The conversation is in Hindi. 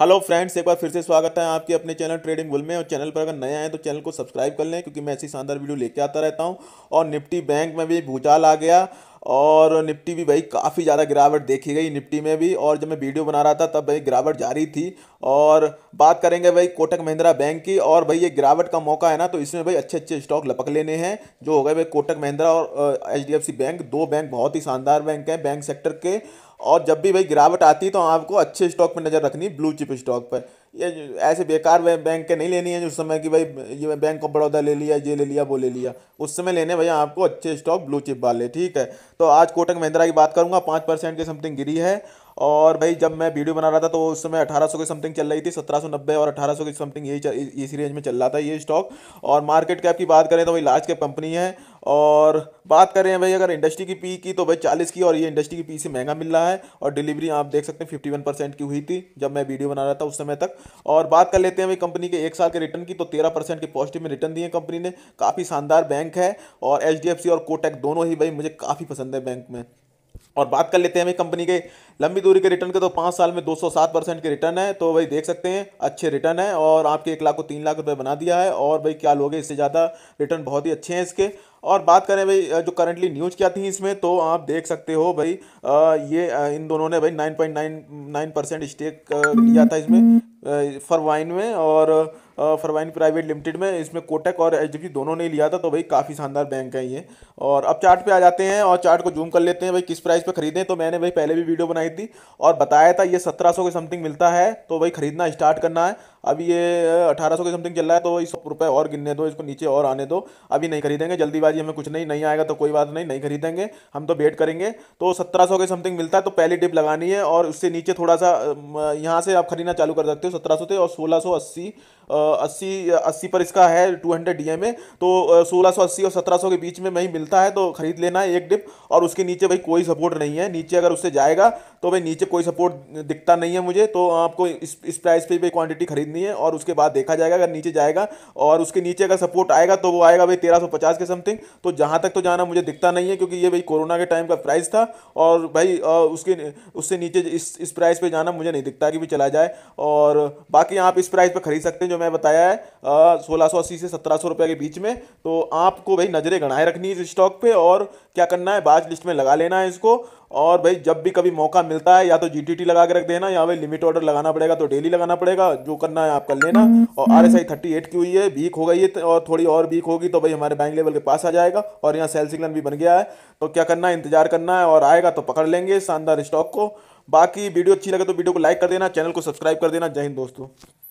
हेलो फ्रेंड्स एक बार फिर से स्वागत है आपके अपने चैनल ट्रेडिंग बुल में और चैनल पर अगर नए आए तो चैनल को सब्सक्राइब कर लें क्योंकि मैं ऐसी शानदार वीडियो लेके आता रहता हूँ और निफ्टी बैंक में भी भूचाल आ गया और निफ्टी भी भाई काफ़ी ज़्यादा गिरावट देखी गई निफ्टी में भी और जब मैं वीडियो बना रहा था तब भाई गिरावट जारी थी और बात करेंगे भाई कोटक महिंद्रा बैंक की और भाई ये गिरावट का मौका है ना तो इसमें भाई अच्छे अच्छे स्टॉक लपक लेने हैं जो हो गए भाई कोटक महिंद्रा और एच बैंक दो बैंक बहुत ही शानदार बैंक हैं बैंक सेक्टर के और जब भी भाई गिरावट आती है तो आपको अच्छे स्टॉक पर नज़र रखनी है ब्लू चिप स्टॉक पर ये ऐसे बेकार बैंक के नहीं लेनी है उस समय कि भाई ये बैंक ऑफ बड़ौदा ले लिया ये ले लिया वो ले लिया उस समय लेने भैया आपको अच्छे स्टॉक ब्लू चिप वाले ठीक है तो आज कोटक महिंद्रा की बात करूँगा पाँच परसेंट की समथिंग गिरी है और भाई जब मैं वीडियो बना रहा था तो उस समय अठारह सौ की समथिंग चल रही थी सत्रह सौ नब्बे और अठारह सौ की समथिंग यही इसी रेंज में चल रहा था ये स्टॉक और मार्केट कैप की बात करें तो भाई लार्ज कैप कंपनी है और बात कर रहे हैं भाई अगर इंडस्ट्री की पी की तो भाई चालीस की और ये इंडस्ट्री की पी से महंगा मिल रहा है और डिलीवरी आप देख सकते हैं फिफ्टी वन परसेंट की हुई थी जब मैं वीडियो बना रहा था उस समय तक और बात कर लेते हैं भाई कंपनी के एक साल के रिटर्न की तो तेरह परसेंट के पॉजिटिव में रिटर्न दिए कंपनी ने काफ़ी शानदार बैंक है और एच और कोटेक दोनों ही भाई मुझे काफ़ी पसंद है बैंक में और बात कर लेते हैं भाई कंपनी के लंबी दूरी के रिटर्न के तो पाँच साल में 207 परसेंट के रिटर्न है तो भाई देख सकते हैं अच्छे रिटर्न है और आपके एक लाख को तीन लाख रुपए बना दिया है और भाई क्या लोगे इससे ज़्यादा रिटर्न बहुत ही अच्छे हैं इसके और बात करें भाई जो करंटली न्यूज क्या थी इसमें तो आप देख सकते हो भाई ये इन दोनों ने भाई nine point nine nine percent stake लिया था इसमें फर वाइन में और फरवाइन प्राइवेट लिमिटेड में इसमें कोटक और एच दोनों ने लिया था तो भाई काफ़ी शानदार बैंक है ये और अब चार्ट पे आ जाते हैं और चार्ट को जूम कर लेते हैं भाई किस प्राइस पे खरीदें तो मैंने भाई पहले भी वीडियो बनाई थी और बताया था ये सत्रह के समथिंग मिलता है तो भाई खरीदना स्टार्ट करना है अब ये अठारह सौ के समथिंग चल रहा है तो इस रुपये और गिनने दो इसको नीचे और आने दो अभी नहीं खरीदेंगे जल्दीबाजी हमें कुछ नहीं नहीं आएगा तो कोई बात नहीं नहीं खरीदेंगे हम तो वेट करेंगे तो सत्रह सौ के समथिंग मिलता है तो पहली डिप लगानी है और उससे नीचे थोड़ा सा यहाँ से आप खरीदना चालू कर सकते हो सत्रह सौ से और सोलह सौ अस्सी अस्सी अस्सी पर इसका है टू हंड्रेड डी में तो सोलह सौ अस्सी और सत्रह सौ के बीच में वहीं मिलता है तो खरीद लेना है एक डिप और उसके नीचे भाई कोई सपोर्ट नहीं है नीचे अगर उससे जाएगा तो भाई नीचे कोई सपोर्ट दिखता नहीं है मुझे तो आपको इस इस प्राइस पे भी क्वांटिटी खरीदनी खरीदनी है और उसके बाद देखा जाएगा अगर नीचे जाएगा और उसके नीचे अगर सपोर्ट आएगा तो वो आएगा भाई तेरह के समथिंग तो जहाँ तक तो जाना मुझे दिखता नहीं है क्योंकि ये भाई कोरोना के टाइम का प्राइस था और भाई उसके उससे नीचे इस इस प्राइस पर जाना मुझे नहीं दिखता कि भी चला जाए और बाकी आप इस प्राइस पर खरीद सकते हैं जो मैं बताया है सोलह से सत्रह रुपये के बीच में तो आपको भाई नज़रें गणाए रखनी है इस स्टॉक पर और क्या करना है बाज लिस्ट में लगा लेना है इसको और भाई जब भी कभी मौका मिलता है या तो जीटीटी लगा के रख देना या भाई लिमिट ऑर्डर लगाना पड़ेगा तो डेली लगाना पड़ेगा जो करना है आप कर लेना और R S I thirty eight की हुई है वीक हो गई है तो और थोड़ी और वीक होगी तो भाई हमारे बैंक लेवल के पास आ जाएगा और यहाँ सेल सिग्नल भी बन गया है तो क्या करना है इंतजार करना है और आएगा तो पकड़ लेंगे शानदार स्टॉक को बाकी वीडियो अच्छी लगे तो वीडियो को लाइक कर देना चैनल को सब्सक्राइब कर देना जय हिंद दोस्तों